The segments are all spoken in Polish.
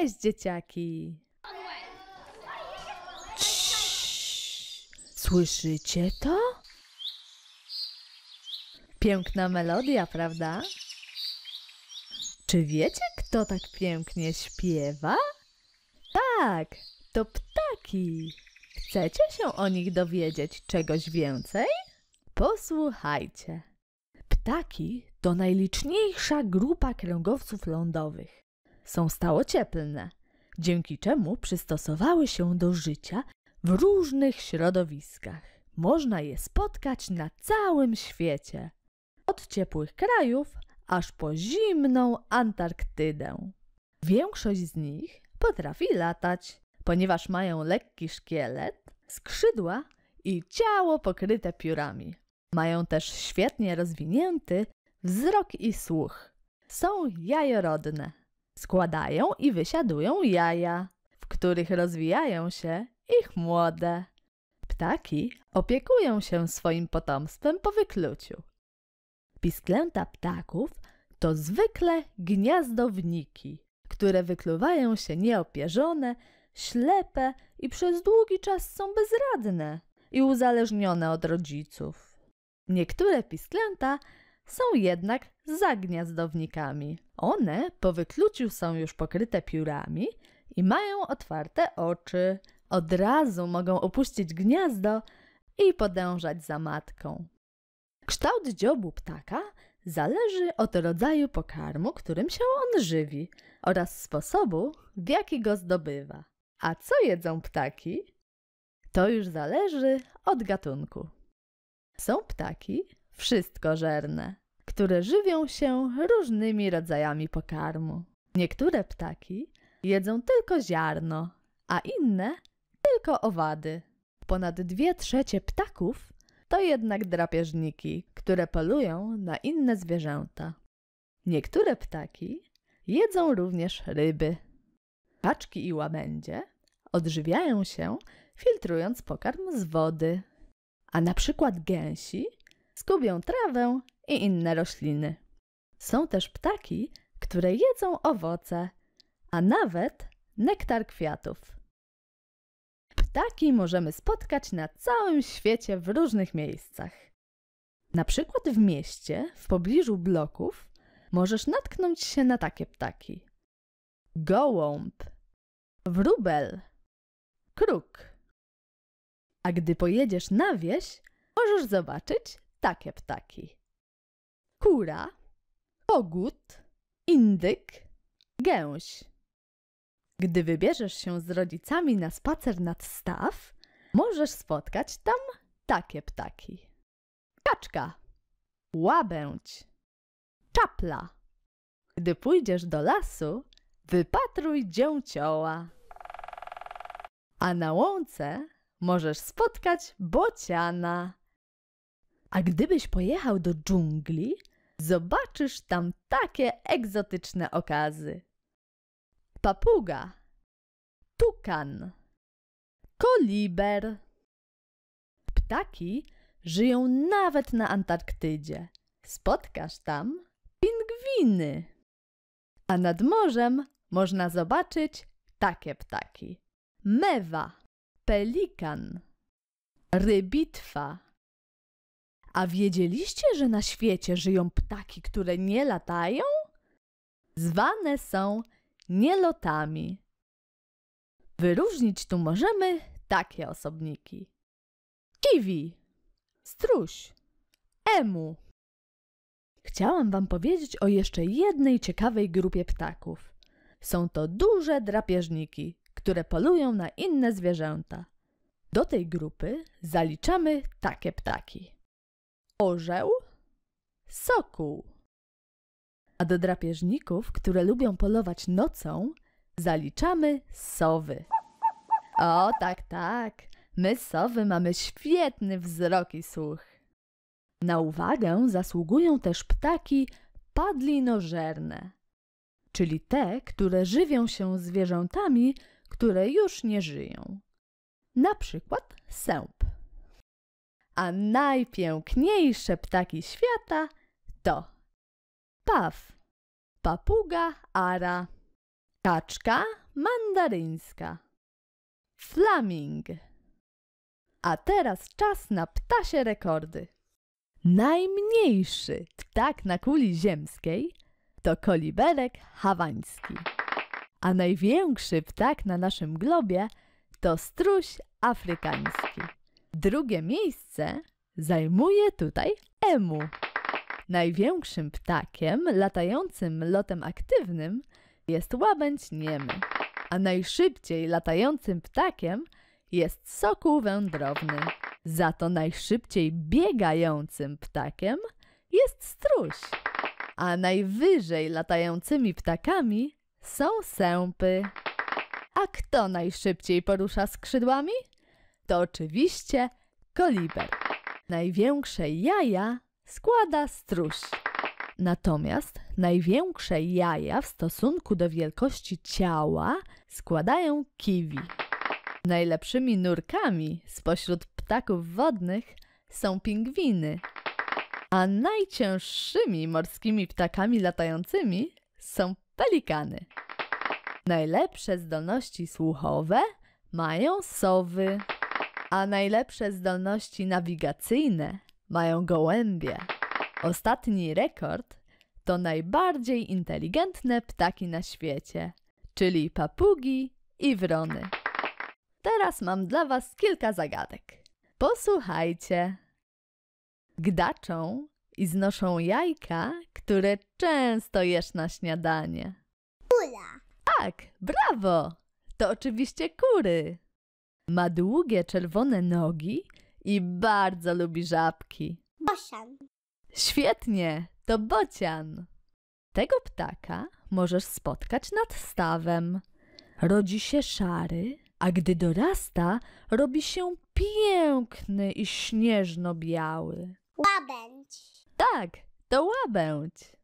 Cześć dzieciaki! Słyszycie to? Piękna melodia, prawda? Czy wiecie, kto tak pięknie śpiewa? Tak, to ptaki. Chcecie się o nich dowiedzieć czegoś więcej? Posłuchajcie. Ptaki to najliczniejsza grupa kręgowców lądowych są stałocieplne, dzięki czemu przystosowały się do życia w różnych środowiskach. Można je spotkać na całym świecie. Od ciepłych krajów aż po zimną Antarktydę. Większość z nich potrafi latać, ponieważ mają lekki szkielet, skrzydła i ciało pokryte piórami. Mają też świetnie rozwinięty wzrok i słuch. Są jajorodne. Składają i wysiadują jaja, w których rozwijają się ich młode. Ptaki opiekują się swoim potomstwem po wykluciu. Pisklęta ptaków to zwykle gniazdowniki, które wykluwają się nieopierzone, ślepe i przez długi czas są bezradne i uzależnione od rodziców. Niektóre pisklęta są jednak zagniazdownikami. One po wykluciu są już pokryte piórami i mają otwarte oczy. Od razu mogą opuścić gniazdo i podążać za matką. Kształt dziobu ptaka zależy od rodzaju pokarmu, którym się on żywi oraz sposobu, w jaki go zdobywa. A co jedzą ptaki? To już zależy od gatunku. Są ptaki, wszystkożerne, które żywią się różnymi rodzajami pokarmu. Niektóre ptaki jedzą tylko ziarno, a inne tylko owady. Ponad dwie trzecie ptaków to jednak drapieżniki, które polują na inne zwierzęta. Niektóre ptaki jedzą również ryby. Paczki i łabędzie odżywiają się filtrując pokarm z wody. A na przykład gęsi skubią trawę i inne rośliny. Są też ptaki, które jedzą owoce, a nawet nektar kwiatów. Ptaki możemy spotkać na całym świecie w różnych miejscach. Na przykład w mieście, w pobliżu bloków, możesz natknąć się na takie ptaki: gołąb, wróbel, kruk. A gdy pojedziesz na wieś, możesz zobaczyć takie ptaki. Kura, kogut, indyk, gęś. Gdy wybierzesz się z rodzicami na spacer nad staw, możesz spotkać tam takie ptaki. Kaczka, łabędź, czapla. Gdy pójdziesz do lasu, wypatruj dzięcioła. A na łące możesz spotkać bociana. A gdybyś pojechał do dżungli, zobaczysz tam takie egzotyczne okazy. Papuga, tukan, koliber. Ptaki żyją nawet na Antarktydzie. Spotkasz tam pingwiny. A nad morzem można zobaczyć takie ptaki: mewa, pelikan, rybitwa a wiedzieliście, że na świecie żyją ptaki, które nie latają? Zwane są nielotami. Wyróżnić tu możemy takie osobniki: kiwi, struś, emu. Chciałam Wam powiedzieć o jeszcze jednej ciekawej grupie ptaków. Są to duże drapieżniki, które polują na inne zwierzęta. Do tej grupy zaliczamy takie ptaki orzeł, sokół. A do drapieżników, które lubią polować nocą, zaliczamy sowy. O, tak, tak. My sowy mamy świetny wzrok i słuch. Na uwagę zasługują też ptaki padlinożerne, czyli te, które żywią się zwierzętami, które już nie żyją. Na przykład sęp a najpiękniejsze ptaki świata to paw, papuga ara, kaczka mandaryńska, flaming. A teraz czas na ptasie rekordy. Najmniejszy ptak na kuli ziemskiej to koliberek hawański. A największy ptak na naszym globie to struś afrykański. Drugie miejsce zajmuje tutaj emu. Największym ptakiem latającym lotem aktywnym jest łabędź niemy, a najszybciej latającym ptakiem jest sokół wędrowny. Za to najszybciej biegającym ptakiem jest struś, a najwyżej latającymi ptakami są sępy. A kto najszybciej porusza skrzydłami? to oczywiście koliber. Największe jaja składa struś. Natomiast największe jaja w stosunku do wielkości ciała składają kiwi. Najlepszymi nurkami spośród ptaków wodnych są pingwiny, a najcięższymi morskimi ptakami latającymi są pelikany. Najlepsze zdolności słuchowe mają sowy. A najlepsze zdolności nawigacyjne mają gołębie. Ostatni rekord to najbardziej inteligentne ptaki na świecie, czyli papugi i wrony. Teraz mam dla Was kilka zagadek. Posłuchajcie. Gdaczą i znoszą jajka, które często jesz na śniadanie. Kula. Tak, brawo! To oczywiście kury. Ma długie czerwone nogi i bardzo lubi żabki. Bosian. Świetnie, to bocian. Tego ptaka możesz spotkać nad stawem. Rodzi się szary, a gdy dorasta, robi się piękny i śnieżno-biały. Łabędź. Tak, to łabędź.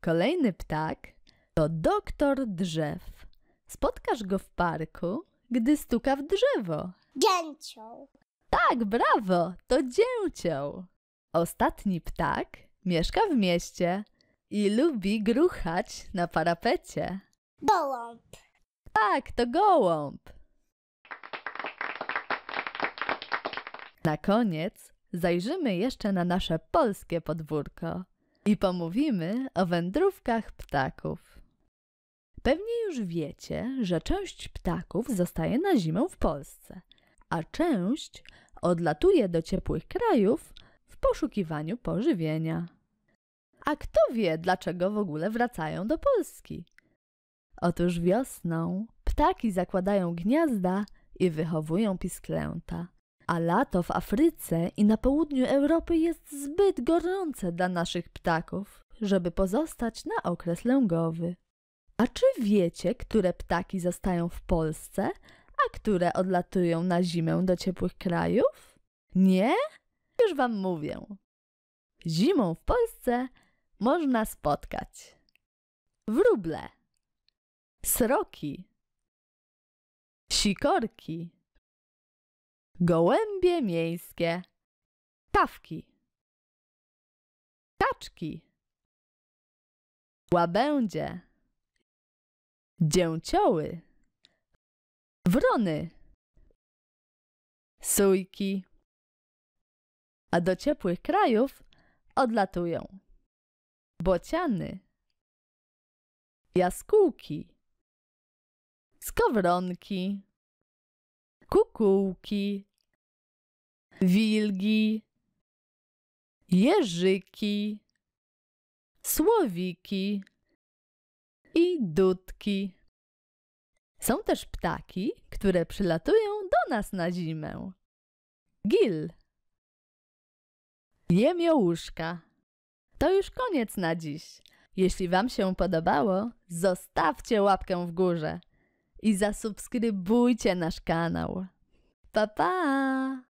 Kolejny ptak to doktor drzew. Spotkasz go w parku gdy stuka w drzewo? Dzięcioł. Tak, brawo, to dzięcioł. Ostatni ptak mieszka w mieście i lubi gruchać na parapecie. Gołąb. Tak, to gołąb. Na koniec zajrzymy jeszcze na nasze polskie podwórko i pomówimy o wędrówkach ptaków. Pewnie już wiecie, że część ptaków zostaje na zimę w Polsce, a część odlatuje do ciepłych krajów w poszukiwaniu pożywienia. A kto wie, dlaczego w ogóle wracają do Polski? Otóż wiosną ptaki zakładają gniazda i wychowują pisklęta. A lato w Afryce i na południu Europy jest zbyt gorące dla naszych ptaków, żeby pozostać na okres lęgowy. A czy wiecie, które ptaki zostają w Polsce, a które odlatują na zimę do ciepłych krajów? Nie? Już wam mówię. Zimą w Polsce można spotkać wróble, sroki, sikorki, gołębie miejskie, tawki, taczki, łabędzie dzięcioły, wrony, sujki, a do ciepłych krajów odlatują bociany, jaskółki, skowronki, kukułki, wilgi, jeżyki, słowiki, i dudki. Są też ptaki, które przylatują do nas na zimę. Gil. Jemiołuszka. To już koniec na dziś. Jeśli Wam się podobało, zostawcie łapkę w górze i zasubskrybujcie nasz kanał. Pa, pa!